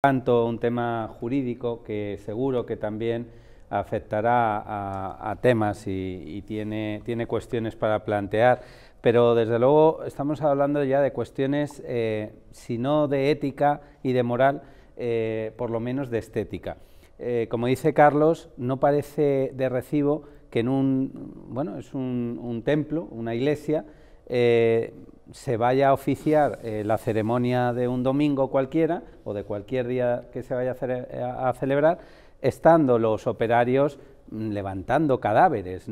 tanto un tema jurídico que seguro que también afectará a, temas y, tiene, tiene cuestiones para plantear, pero desde luego estamos hablando ya de cuestiones, eh, si no de ética y de moral, eh, por lo menos de estética. Eh, como dice Carlos, no parece de recibo que en un, bueno, es un templo, una iglesia, se vaya a oficiar eh, la ceremonia de un domingo cualquiera o de cualquier día que se vaya a, celebrar, estando los operarios mm, levantando cadáveres,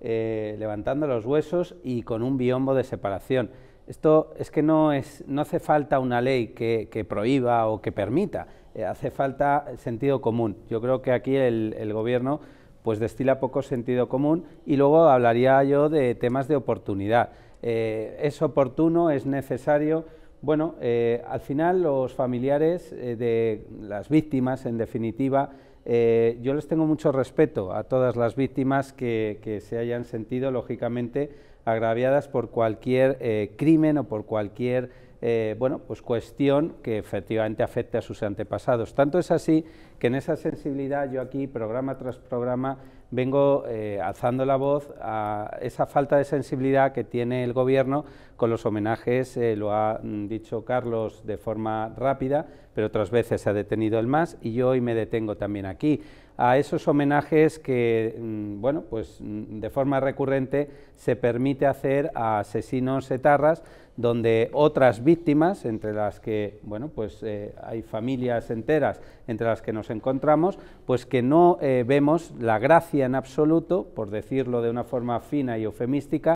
eh, levantando los huesos y con un biombo de separación. Esto es que no, es, no hace falta una ley que, prohíba o que permita, eh, hace falta sentido común. Yo creo que aquí el gobierno pues destila poco sentido común y luego hablaría yo de temas de oportunidad. Eh, ¿Es oportuno? ¿Es necesario? Bueno, eh, al final los familiares eh, de las víctimas, en definitiva, yo les tengo mucho respeto a todas las víctimas que se hayan sentido, lógicamente, agraviadas por cualquier crimen o por cualquier eh, bueno, pues cuestión que efectivamente afecte a sus antepasados. Tanto es así que en esa sensibilidad yo aquí, programa tras programa, vengo eh, alzando la voz a esa falta de sensibilidad que tiene el Gobierno con los homenajes, eh, lo ha mm, dicho Carlos de forma rápida, pero otras veces se ha detenido el más y yo hoy me detengo también aquí a esos homenajes que, mm, bueno, pues mm, de forma recurrente se permite hacer a asesinos etarras, donde otras víctimas, entre las que, bueno, pues eh, hay familias enteras entre las que nos encontramos, pues que no eh, vemos la gracia en absoluto, por decirlo de una forma fina y eufemística,